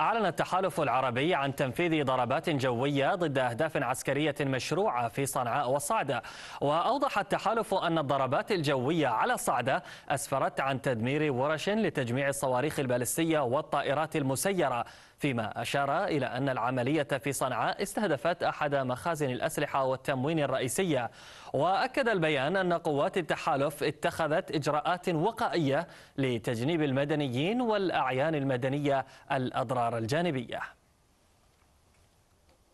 أعلن التحالف العربي عن تنفيذ ضربات جوية ضد أهداف عسكرية مشروعة في صنعاء وصعدة وأوضح التحالف أن الضربات الجوية على صعدة أسفرت عن تدمير ورش لتجميع الصواريخ البالستية والطائرات المسيرة فيما أشار إلى أن العملية في صنعاء استهدفت أحد مخازن الأسلحة والتموين الرئيسية وأكد البيان أن قوات التحالف اتخذت إجراءات وقائية لتجنيب المدنيين والأعيان المدنية الأضرار الجانبية